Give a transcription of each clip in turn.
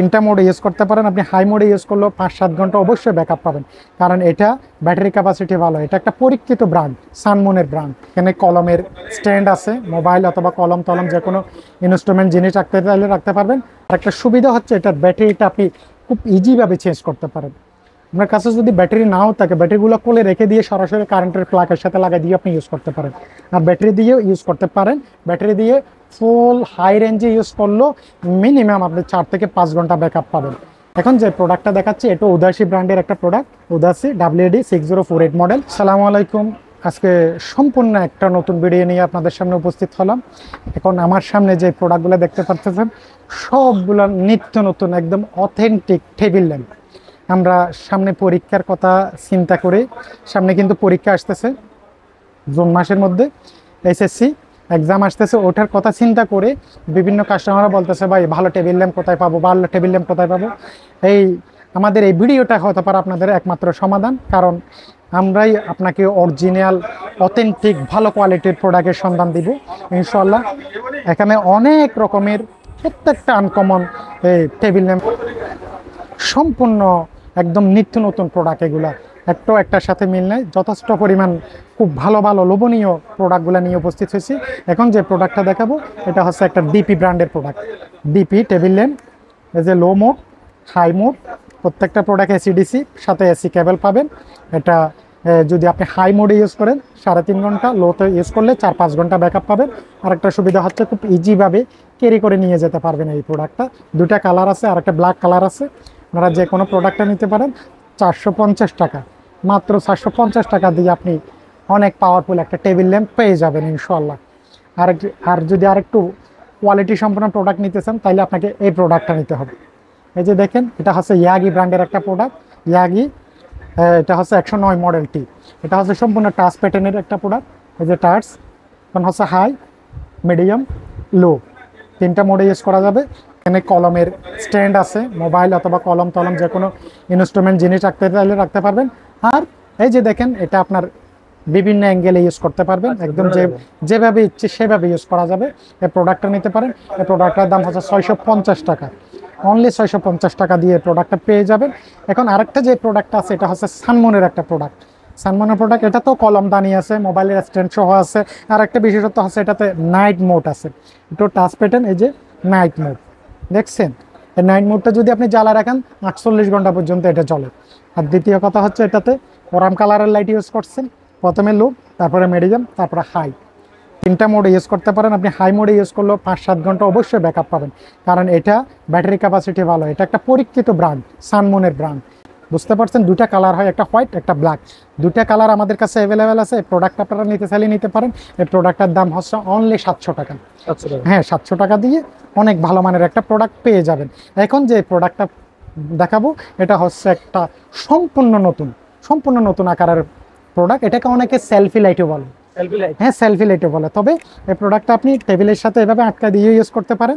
তিনটা মোডে ইউজ করতে পারেন আপনি হাই মোডে ইউজ করলেও পাঁচ সাত ঘন্টা অবশ্যই ব্যাকআপ পাবেন কারণ এটা ব্যাটারি ক্যাপাসিটি ভালো এটা একটা পরীক্ষিত ব্র্যান্ড সানমুনের ব্র্যান্ড এখানে কলমের স্ট্যান্ড আছে মোবাইল অথবা কলম তলম যে কোনো ইনস্ট্রুমেন্ট জিনিস রাখতে চাইলে রাখতে পারবেন আর একটা সুবিধা হচ্ছে এটার ব্যাটারিটা আপনি খুব ইজিভাবে চেঞ্জ করতে পারেন আপনার কাছে যদি ব্যাটারি নাও থাকে ব্যাটারিগুলো কোলে রেখে দিয়ে সরাসরি কারেন্টের প্লাকের সাথে লাগিয়ে দিয়ে আপনি ইউজ করতে পারেন আর ব্যাটারি দিয়েও ইউজ করতে পারেন ব্যাটারি দিয়ে ফুল হাই রেঞ্জে ইউজ করলেও মিনিমাম আপনি চার থেকে পাঁচ ঘন্টা ব্যাকআপ পাবেন এখন যে প্রোডাক্টটা দেখাচ্ছি এটা উদাসী ব্র্যান্ডের একটা প্রোডাক্ট উদাসী WD six zero four eight model সালাম আলাইকুম আজকে সম্পূর্ণ একটা নতুন ভিডিও নিয়ে আপনাদের সামনে উপস্থিত হলাম এখন আমার সামনে যে প্রোডাক্টগুলো দেখতে পাচ্ছেন সবগুলো নিত্য নতুন একদম অথেন্টিক টেবিল ল্যাম্প আমরা সামনে পরীক্ষার কথা চিন্তা করে সামনে কিন্তু পরীক্ষা আসতেছে জুন মাসের মধ্যে এসএসসি এক্সাম আসতেছে ওঠার কথা চিন্তা করে বিভিন্ন কাস্টমাররা বলতেছে ভাই ভালো টেবিল ল্যাম্প কোথায় পাবো ভালো টেবিল ল্যাম্প কোথায় পাবো এই আমাদের এই ভিডিওটা হতে পারে আপনাদের একমাত্র সমাধান কারণ আমরাই আপনাকে অরিজিনাল অথেন্টিক ভালো কোয়ালিটির প্রোডাক্টের সন্ধান দিব ইনশাল্লাহ এখানে অনেক রকমের প্রত্যেকটা আনকমন এই টেবিল ল্যাম্প সম্পূর্ণ একদম নিত্য নতুন প্রোডাক্ট এগুলো একটা একটার সাথে মিল নেয় যথেষ্ট পরিমাণ খুব ভালো ভালো লোভনীয় প্রোডাক্টগুলো নিয়ে উপস্থিত হয়েছি এখন যে প্রোডাক্টটা দেখাবো এটা হচ্ছে একটা ডিপি ব্র্যান্ডের প্রোডাক্ট ডিপি টেবিল ল্যাম্প এই যে লো মোড হাই মোড প্রত্যেকটা প্রোডাক্ট এসিডিসি সাথে এসি কেবল পাবেন এটা যদি আপনি হাই মোডে ইউজ করেন সাড়ে তিন ঘন্টা লোতে ইউজ করলে চার পাঁচ ঘন্টা ব্যাকআপ পাবেন আর একটা সুবিধা হচ্ছে খুব ইজিভাবে ক্যারি করে নিয়ে যেতে পারবেন এই প্রোডাক্টটা দুটা কালার আছে আর একটা ব্ল্যাক কালার আছে আপনারা যে কোনো প্রোডাক্টটা নিতে পারেন চারশো টাকা মাত্র চারশো টাকা দিয়ে আপনি অনেক পাওয়ারফুল একটা টেবিল ল্যাম্প পেয়ে যাবেন ইনশাল্লাহ আর আর যদি আরেকটু কোয়ালিটি সম্পন্ন প্রোডাক্ট নিতে চান তাহলে আপনাকে এই প্রোডাক্টটা নিতে হবে এই যে দেখেন এটা হচ্ছে ইয়াগি ব্র্যান্ডের একটা প্রোডাক্ট ইয়াগি এটা হচ্ছে একশো নয় মডেলটি এটা হচ্ছে সম্পূর্ণ টাচ প্যাটার্নের একটা প্রোডাক্ট এই যে টাচ এখন হচ্ছে হাই মিডিয়াম লো তিনটা মোডে ইউজ করা যাবে এখানে কলমের স্ট্যান্ড আছে মোবাইল অথবা কলম তলম যে কোনো ইনস্ট্রুমেন্ট জিনিস রাখতে চাইলে রাখতে পারবেন আর এই যে দেখেন এটা আপনার বিভিন্ন অ্যাঙ্গেলে ইউজ করতে পারবেন আচ্ছা, একদম যে যেভাবে ইচ্ছে সেভাবে ইউজ করা যাবে এই প্রোডাক্টটা নিতে পারেন এই প্রোডাক্টটার দাম হচ্ছে ছয়শো টাকা অনলি ছয়শো টাকা দিয়ে প্রোডাক্টটা পেয়ে যাবেন এখন আরেকটা যে প্রোডাক্টটা আছে এটা হচ্ছে সানমনের একটা প্রোডাক্ট সানমনের প্রোডাক্ট এটা তো কলম দানি আছে মোবাইলের স্ট্যান্ড সহ আছে আর একটা বিশেষত্ব আছে এটাতে নাইট মোড আছে একটু টাচ পেটেন এই যে নাইট মোড দেখছেন নাইট মোডটা যদি আপনি জ্বালা রাখেন আটচল্লিশ ঘন্টা পর্যন্ত এটা চলে আর দ্বিতীয় কথা হচ্ছে এটাতে ওরাম কালারের লাইট ইউজ করছেন প্রথমে লো তারপরে মিডিয়াম তারপরে হাই তিনটা মোডে ইউজ করতে পারেন আপনি হাই মোডে ইউজ করলেও পাঁচ সাত ঘন্টা অবশ্যই ব্যাক পাবেন কারণ এটা ব্যাটারি ক্যাপাসিটি ভালো এটা একটা পরীক্ষিত ব্র্যান্ড সানমুনের ব্র্যান্ড বুঝতে পারছেন দুটা কালার হয় একটা হোয়াইট একটা ব্ল্যাক দুটা কালার আমাদের কাছে অ্যাভেলেবেল আছে এই প্রোডাক্ট আপনারা নিতে চাইলে নিতে পারেন এই প্রোডাক্টটার দাম হচ্ছে অনলি সাতশো টাকা হ্যাঁ সাতশো টাকা দিয়ে অনেক ভালো মানের একটা প্রোডাক্ট পেয়ে যাবেন এখন যে প্রোডাক্টটা দেখাবো এটা হচ্ছে একটা সম্পূর্ণ নতুন সম্পূর্ণ নতুন আকারের প্রোডাক্ট এটাকে অনেকে সেলফি লাইটও বলে হ্যাঁ সেলফি লাইটও বলে তবে এই প্রোডাক্টটা আপনি টেবিলের সাথে এভাবে আটকা দিয়ে ইউজ করতে পারেন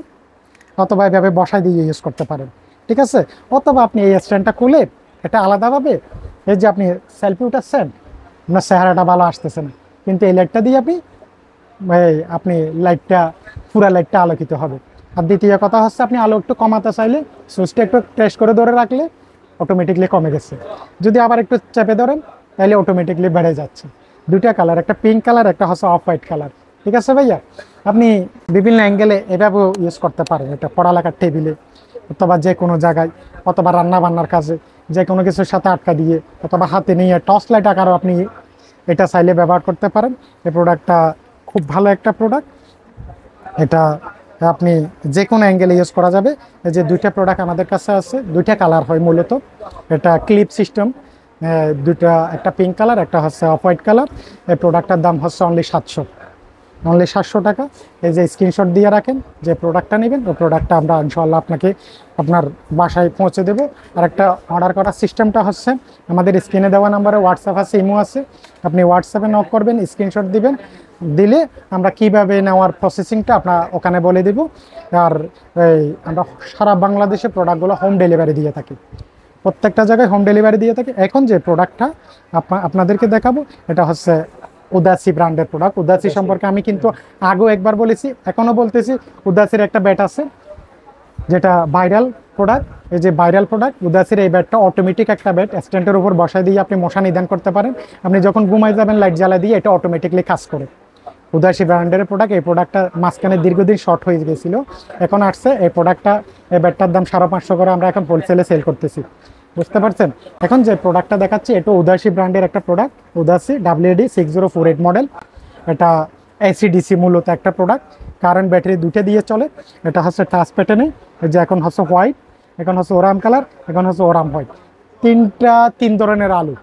অথবা এভাবে বসায় দিয়ে ইউজ করতে পারেন ঠিক আছে অথবা আপনি এই স্ট্যান্ডটা খুলে এটা আলাদাভাবে এই যে আপনি সেলফি উঠাচ্ছেন আপনার চেহারাটা ভালো আসতেছে না কিন্তু এই লাইটটা দিয়ে আপনি আপনি লাইটটা পুরা লাইটটা আলোকিত হবে আর দ্বিতীয় কথা হচ্ছে আপনি আলো একটু কমাতে চাইলে সুইচটা একটু প্রেস করে ধরে রাখলে অটোমেটিকলি কমে গেছে যদি আবার একটু চেপে ধরেন তাহলে অটোমেটিকলি বেড়ে যাচ্ছে দুটা কালার একটা পিঙ্ক কালার একটা হচ্ছে অফ হোয়াইট কালার ঠিক আছে ভাইয়া আপনি বিভিন্ন অ্যাঙ্গেলে এভাবেও ইউজ করতে পারেন এটা পড়ালেখার টেবিলে অথবা যে কোনো জায়গায় অথবা রান্না বান্নার কাজে যে কোনো কিছুর সাথে আটকা দিয়ে অথবা হাতে নিয়ে টর্চ লাইট আকারও আপনি এটা চাইলে ব্যবহার করতে পারেন এই প্রোডাক্টটা খুব ভালো একটা প্রোডাক্ট এটা আপনি যে কোনো অ্যাঙ্গেলে ইউজ করা যাবে এই যে দুইটা প্রোডাক্ট আমাদের কাছে আছে দুইটা কালার হয় মূলত এটা ক্লিপ সিস্টেম দুটা একটা পিঙ্ক কালার একটা হচ্ছে অফ হোয়াইট কালার এই প্রোডাক্টটার দাম হচ্ছে অনলি সাতশো অনলি সাতশো টাকা এই যে স্ক্রিনশট দিয়ে রাখেন যে প্রোডাক্টটা নেবেন ওই প্রোডাক্টটা আমরা ইনশাল্লাহ আপনাকে আপনার বাসায় পৌঁছে দেবো আর একটা অর্ডার করার সিস্টেমটা হচ্ছে আমাদের স্ক্রিনে দেওয়া নাম্বারে হোয়াটসঅ্যাপ আছে ইমো আছে আপনি হোয়াটসঅ্যাপে নক করবেন স্ক্রিনশট দিবেন দিলে আমরা কিভাবে নেওয়ার প্রসেসিংটা আপনার ওখানে বলে দেব আর এই আমরা সারা বাংলাদেশে প্রোডাক্টগুলো হোম ডেলিভারি দিয়ে থাকি প্রত্যেকটা জায়গায় হোম ডেলিভারি দিয়ে থাকি এখন যে প্রোডাক্টটা আপনাদেরকে দেখাবো এটা হচ্ছে উদাসি ব্র্যান্ডের প্রোডাক্ট উদাসি সম্পর্কে আমি কিন্তু আগেও একবার বলেছি এখনও বলতেছি উদাসির একটা ব্যাট আছে যেটা ভাইরাল প্রোডাক্ট এই যে ভাইরাল প্রোডাক্ট উদাসির এই ব্যাটটা অটোমেটিক একটা ব্যাট স্ট্যান্ডের উপর বসায় দিয়ে আপনি মশা নিদান করতে পারেন আপনি যখন ঘুমাই যাবেন লাইট জ্বালা দিয়ে এটা অটোমেটিকলি কাজ করে উদাসী ব্র্যান্ডের প্রোডাক্ট এই প্রোডাক্টটা মাঝখানে দীর্ঘদিন শর্ট হয়ে গেছিলো এখন আসছে এই প্রোডাক্টটা এই ব্যাটটার দাম সাড়ে পাঁচশো করে আমরা এখন হোলসেলে সেল করতেছি বুঝতে পারছেন এখন যে প্রোডাক্টটা দেখাচ্ছি এটা উদাসী ব্র্যান্ডের একটা প্রোডাক্ট উদাসী WD six zero four eight model এটা এসিডিসি মূলত একটা প্রোডাক্ট কারেন্ট ব্যাটারি দুটো দিয়ে চলে এটা হচ্ছে টাচ প্যাটার্নে যে এখন হচ্ছে হোয়াইট এখন হচ্ছে ওরাম কালার এখন হচ্ছে ওরাম হোয়াইট তিনটা তিন ধরনের আলু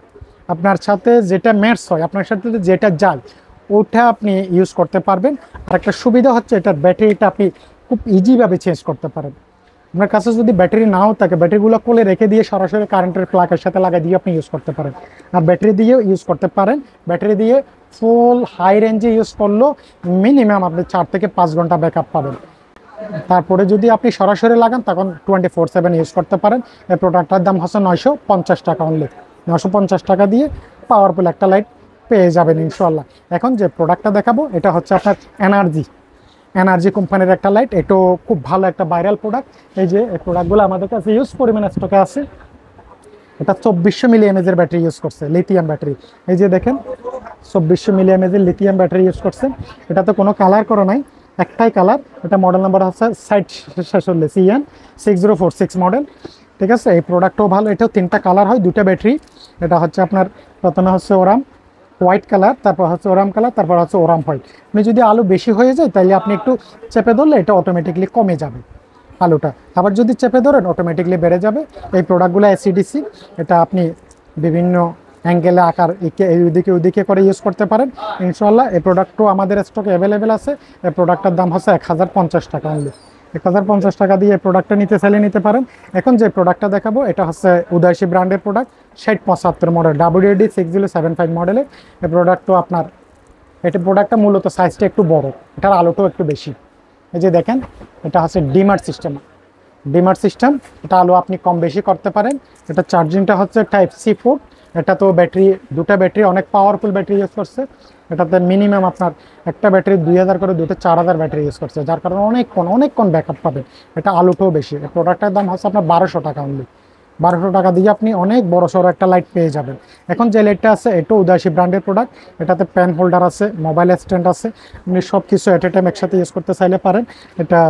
আপনার সাথে যেটা ম্যাটস হয় আপনার সাথে যেটা জাল ওটা আপনি ইউজ করতে পারবেন আর একটা সুবিধা হচ্ছে এটার ব্যাটারিটা আপনি খুব ইজিভাবে চেঞ্জ করতে পারেন আপনার কাছে যদি ব্যাটারি নাও থাকে ব্যাটারিগুলো কোলে রেখে দিয়ে সরাসরি কারেন্টের প্লাকের সাথে লাগিয়ে দিয়ে আপনি ইউজ করতে পারেন আর ব্যাটারি দিয়েও ইউজ করতে পারেন ব্যাটারি দিয়ে ফুল হাই রেঞ্জে ইউজ করলেও মিনিমাম আপনি চার থেকে পাঁচ ঘন্টা ব্যাক আপ পাবেন তারপরে যদি আপনি সরাসরি লাগান তখন টোয়েন্টি ফোর সেভেন ইউজ করতে পারেন এই প্রোডাক্টটার দাম হচ্ছে নয়শো পঞ্চাশ টাকা অনলি নশো পঞ্চাশ টাকা দিয়ে পাওয়ারফুল একটা লাইট পেয়ে যাবেন ইনশাল্লাহ এখন যে প্রোডাক্টটা দেখাবো এটা হচ্ছে আপনার এনার্জি এনার্জি কোম্পানির একটা লাইট এটাও খুব ভালো একটা ভাইরাল প্রোডাক্ট এই যে এই প্রোডাক্টগুলো আমাদের কাছে ইউজ পরিমাণে স্টকে আছে এটা চব্বিশশো মিলি এজের ব্যাটারি ইউজ করছে লিথিয়াম ব্যাটারি এই যে দেখেন চব্বিশশো মিলি লিথিয়াম ব্যাটারি ইউজ করছে এটা তো কোনো কালার করো নাই একটাই কালার এটা মডেল নাম্বার হচ্ছে সাইট C N six zero four six model ঠিক আছে এই প্রোডাক্টও ভালো এটাও তিনটা কালার হয় দুটা ব্যাটারি এটা হচ্ছে আপনার প্রথমে হচ্ছে ওরাম হোয়াইট কালার তারপর হচ্ছে ওরাম কালার তারপর হচ্ছে ওরাম হোয়াইট আমি মানে যদি আলু বেশি হয়ে যায় তাহলে আপনি একটু চেপে ধরলে এটা অটোমেটিকলি কমে যাবে আলুটা আবার যদি চেপে ধরেন অটোমেটিকলি বেড়ে যাবে এই প্রোডাক্টগুলো এসিডিসি এটা আপনি বিভিন্ন অ্যাঙ্গেলে আকার এই ওইদিকে ওইদিকে করে ইউজ করতে পারেন ইনশাল্লাহ এই প্রোডাক্টও আমাদের স্টকে অ্যাভেলেবেল আছে এই প্রোডাক্টটার দাম হচ্ছে এক টাকা অনলি এক হাজার পঞ্চাশ টাকা দিয়ে প্রোডাক্টটা নিতে চাইলে নিতে পারেন এখন যে প্রোডাক্টটা দেখাবো এটা হচ্ছে উদয়সী ব্র্যান্ডের প্রোডাক্ট ষাট পঁচাত্তর model WD six zero seven five মডেলের এই প্রোডাক্ট তো আপনার এটা প্রোডাক্টটা মূলত সাইজটা একটু বড় এটার আলোটাও একটু বেশি এই যে দেখেন এটা হচ্ছে ডিমার সিস্টেম ডিমার সিস্টেম এটা আলো আপনি কম বেশি করতে পারেন এটা চার্জিংটা হচ্ছে টাইপ সি ফোর এটা তো ব্যাটারি দুটা ব্যাটারি অনেক পাওয়ারফুল ব্যাটারি ইউজ করছে এটাতে মিনিমাম আপনার একটা ব্যাটারি দুই হাজার করে দুটো চার হাজার ব্যাটারি ইউজ করছে যার কারণে অনেকক্ষণ অনেকক্ষণ ব্যাক আপ পাবেন এটা আলুটাও বেশি প্রোডাক্টের দাম হচ্ছে আপনার বারোশো টাকা অনলি বারোশো টাকা দিয়ে আপনি অনেক বড় সড়ো একটা লাইট পেয়ে যাবেন এখন যে লাইটটা আছে এটাও উদাসী ব্র্যান্ডের প্রোডাক্ট এটাতে প্যান হোল্ডার আছে মোবাইল অ্যাসিস্ট্যান্ট আছে আপনি সব কিছু অ্যাট এ টাইম একসাথে ইউজ করতে চাইলে পারেন এটা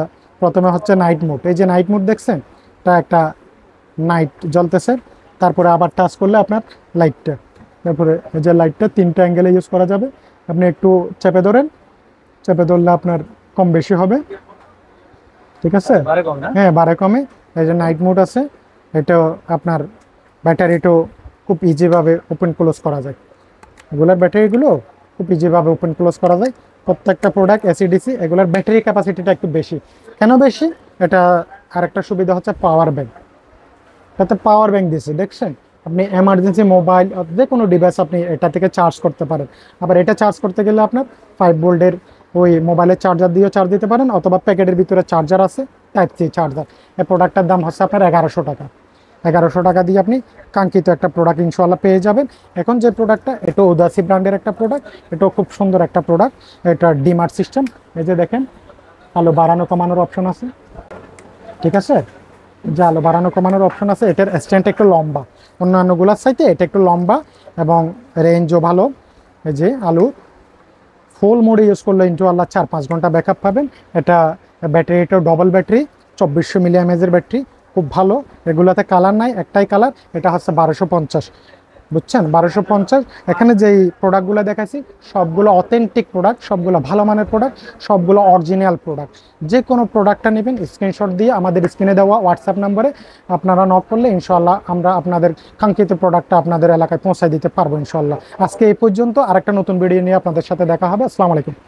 প্রথমে হচ্ছে নাইট মোড এই যে নাইট মোড দেখছেন এটা একটা নাইট জ্বলতেছে তারপরে আবার টাচ করলে আপনার লাইটটা তারপরে যে লাইটটা তিনটা অ্যাঙ্গেলে ইউজ করা যাবে আপনি একটু চেপে ধরেন চেপে ধরলে আপনার কম বেশি হবে ঠিক আছে হ্যাঁ বারে কমে এই যে নাইট মোড আছে এটা আপনার ব্যাটারিটাও খুব ইজিভাবে ওপেন ক্লোজ করা যায় এগুলার ব্যাটারিগুলো খুব ইজিভাবে ওপেন ক্লোজ করা যায় প্রত্যেকটা প্রোডাক্ট এসিডিসি এগুলার ব্যাটারি ক্যাপাসিটিটা একটু বেশি কেন বেশি এটা আরেকটা সুবিধা হচ্ছে পাওয়ার ব্যাংক তাতে পাওয়ার ব্যাংক দিয়েছে দেখছেন আপনি এমার্জেন্সি মোবাইল যে কোনো ডিভাইস আপনি এটা থেকে চার্জ করতে পারেন আবার এটা চার্জ করতে গেলে আপনার ফাইভ বোল্ডের ওই মোবাইলের চার্জার দিয়েও চার্জ দিতে পারেন অথবা প্যাকেটের ভিতরে চার্জার আছে টাইপ সি চার্জার এই প্রোডাক্টটার দাম হচ্ছে আপনার এগারোশো টাকা এগারোশো টাকা দিয়ে আপনি কাঙ্ক্ষিত একটা প্রোডাক্ট ইনশাল্লাহ পেয়ে যাবেন এখন যে প্রোডাক্টটা এটা উদাসি ব্র্যান্ডের একটা প্রোডাক্ট এটাও খুব সুন্দর একটা প্রোডাক্ট এটা ডিমার্ট সিস্টেম এই যে দেখেন আলো বাড়ানো কমানোর অপশন আছে ঠিক আছে যে বাড়ানো কমানোর অপশন আছে এটার স্ট্যান্ড একটু লম্বা গুলার সাইতে এটা একটু লম্বা এবং রেঞ্জও ভালো এই যে আলু ফুল মোডে ইউজ করলে ইন্টু আল্লাহ চার পাঁচ ঘন্টা ব্যাক পাবেন এটা ব্যাটারি এটাও ডবল ব্যাটারি চব্বিশশো মিলিয়ামেজের ব্যাটারি খুব ভালো এগুলোতে কালার নাই একটাই কালার এটা হচ্ছে বারোশো পঞ্চাশ বুঝছেন বারোশো পঞ্চাশ এখানে যেই প্রোডাক্টগুলো দেখাচ্ছি সবগুলো অথেন্টিক প্রোডাক্ট সবগুলো ভালো মানের প্রোডাক্ট সবগুলো অরিজিনাল প্রোডাক্ট যে কোনো প্রোডাক্টটা নেবেন স্ক্রিনশট দিয়ে আমাদের স্ক্রিনে দেওয়া হোয়াটসঅ্যাপ নাম্বারে আপনারা নক করলে ইনশাল্লাহ আমরা আপনাদের কাঙ্ক্ষিত প্রোডাক্টটা আপনাদের এলাকায় পৌঁছায় দিতে পারবো ইনশাল্লাহ আজকে এই পর্যন্ত আরেকটা নতুন ভিডিও নিয়ে আপনাদের সাথে দেখা হবে আসসালামু আলাইকুম